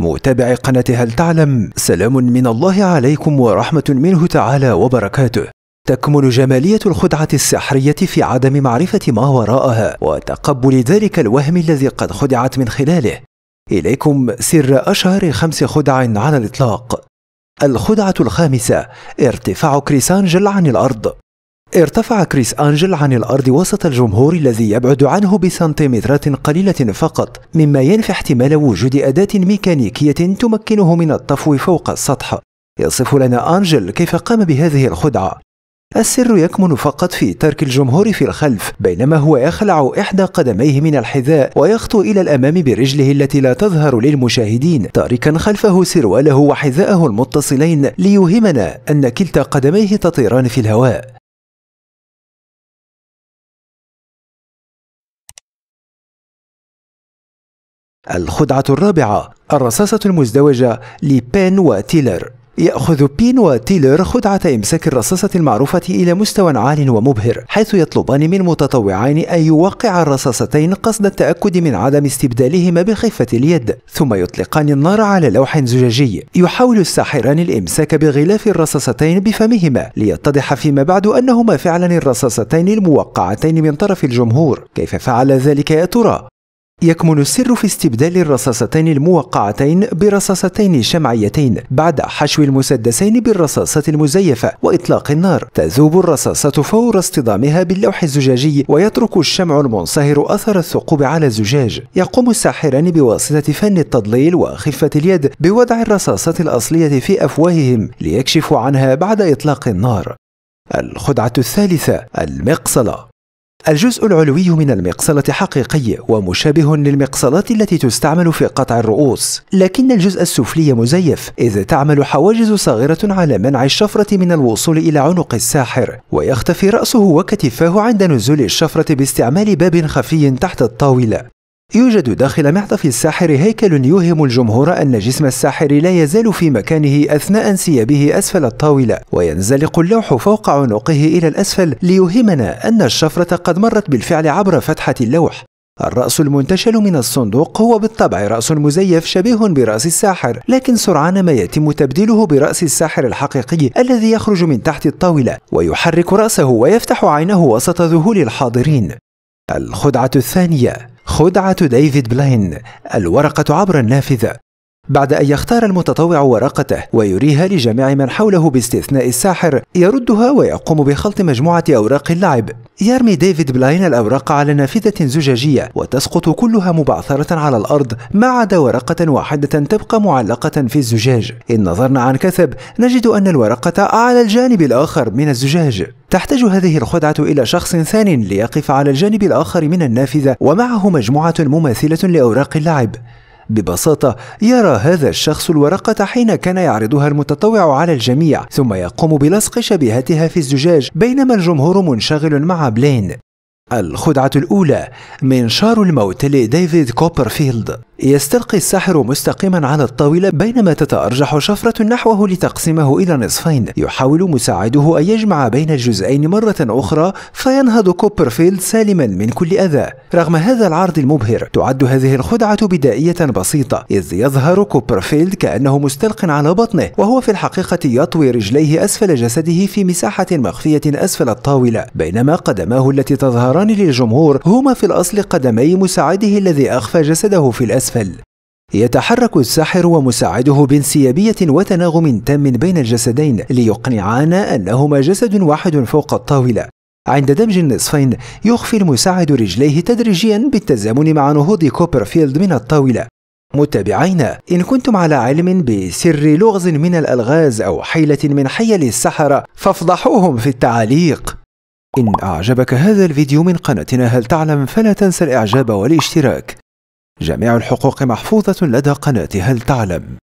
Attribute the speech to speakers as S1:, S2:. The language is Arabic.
S1: متابعي قناة هل تعلم سلام من الله عليكم ورحمة منه تعالى وبركاته تكمن جمالية الخدعة السحرية في عدم معرفة ما وراءها وتقبل ذلك الوهم الذي قد خدعت من خلاله إليكم سر أشهر خمس خدع على الإطلاق الخدعة الخامسة ارتفاع كريسانجل عن الأرض ارتفع كريس أنجل عن الأرض وسط الجمهور الذي يبعد عنه بسنتيمترات قليلة فقط مما ينفي احتمال وجود أداة ميكانيكية تمكنه من الطفو فوق السطح يصف لنا أنجل كيف قام بهذه الخدعة السر يكمن فقط في ترك الجمهور في الخلف بينما هو يخلع إحدى قدميه من الحذاء ويخطو إلى الأمام برجله التي لا تظهر للمشاهدين تاركا خلفه سرواله وحذاءه المتصلين ليوهمنا أن كلتا قدميه تطيران في الهواء الخدعة الرابعة الرصاصة المزدوجة لبين وتيلر يأخذ بين وتيلر خدعة إمساك الرصاصة المعروفة إلى مستوى عال ومبهر حيث يطلبان من متطوعين أن يوقعا الرصاصتين قصد التأكد من عدم استبدالهما بخفة اليد ثم يطلقان النار على لوح زجاجي يحاول الساحران الإمساك بغلاف الرصاصتين بفمهما ليتضح فيما بعد أنهما فعلا الرصاصتين الموقعتين من طرف الجمهور كيف فعل ذلك يا ترى؟ يكمن السر في استبدال الرصاصتين الموقعتين برصاصتين شمعيتين بعد حشو المسدسين بالرصاصات المزيفة وإطلاق النار تذوب الرصاصة فور اصطدامها باللوح الزجاجي ويترك الشمع المنصهر أثر الثقوب على الزجاج يقوم الساحران بواسطة فن التضليل وخفة اليد بوضع الرصاصات الأصلية في أفواههم ليكشفوا عنها بعد إطلاق النار الخدعة الثالثة المقصلة الجزء العلوي من المقصلة حقيقي ومشابه للمقصلات التي تستعمل في قطع الرؤوس لكن الجزء السفلي مزيف إذ تعمل حواجز صغيرة على منع الشفرة من الوصول إلى عنق الساحر ويختفي رأسه وكتفاه عند نزول الشفرة باستعمال باب خفي تحت الطاولة يوجد داخل معطف الساحر هيكل يوهم الجمهور أن جسم الساحر لا يزال في مكانه أثناء انسيابه أسفل الطاولة وينزلق اللوح فوق عنقه إلى الأسفل ليوهمنا أن الشفرة قد مرت بالفعل عبر فتحة اللوح الرأس المنتشل من الصندوق هو بالطبع رأس مزيف شبيه برأس الساحر لكن سرعان ما يتم تبديله برأس الساحر الحقيقي الذي يخرج من تحت الطاولة ويحرك رأسه ويفتح عينه وسط ذهول الحاضرين الخدعة الثانية خدعة ديفيد بلاين الورقة عبر النافذة بعد أن يختار المتطوع ورقته ويريها لجميع من حوله باستثناء الساحر يردها ويقوم بخلط مجموعة أوراق اللعب يرمي ديفيد بلاين الأوراق على نافذة زجاجية وتسقط كلها مبعثرة على الأرض ما عدا ورقة واحدة تبقى معلقة في الزجاج إن نظرنا عن كثب نجد أن الورقة على الجانب الآخر من الزجاج تحتاج هذه الخدعة إلى شخص ثان ليقف على الجانب الآخر من النافذة ومعه مجموعة مماثلة لأوراق اللعب ببساطة يرى هذا الشخص الورقة حين كان يعرضها المتطوع على الجميع ثم يقوم بلصق شبيهتها في الزجاج بينما الجمهور منشغل مع بلين الخدعة الأولى منشار الموت لديفيد كوبرفيلد يستلقي الساحر مستقيما على الطاولة بينما تتأرجح شفرة نحوه لتقسمه إلى نصفين يحاول مساعده أن يجمع بين الجزئين مرة أخرى فينهض كوبرفيلد سالما من كل أذى رغم هذا العرض المبهر تعد هذه الخدعة بدائية بسيطة إذ يظهر كوبرفيلد كأنه مستلق على بطنه وهو في الحقيقة يطوي رجليه أسفل جسده في مساحة مخفية أسفل الطاولة بينما قدماه التي تظهران للجمهور هما في الأصل قدمي مساعده الذي أخفى جسده في الأسفل الأسفل يتحرك الساحر ومساعده بانسيابية وتناغم تام بين الجسدين ليقنعانا أنهما جسد واحد فوق الطاولة عند دمج النصفين يخفي المساعد رجليه تدريجيا بالتزامن مع نهوض كوبرفيلد من الطاولة متابعينا إن كنتم على علم بسر لغز من الألغاز أو حيلة من حيل السحرة فافضحوهم في التعليق إن أعجبك هذا الفيديو من قناتنا هل تعلم فلا تنسى الإعجاب والاشتراك جميع الحقوق محفوظة لدى قناة هل تعلم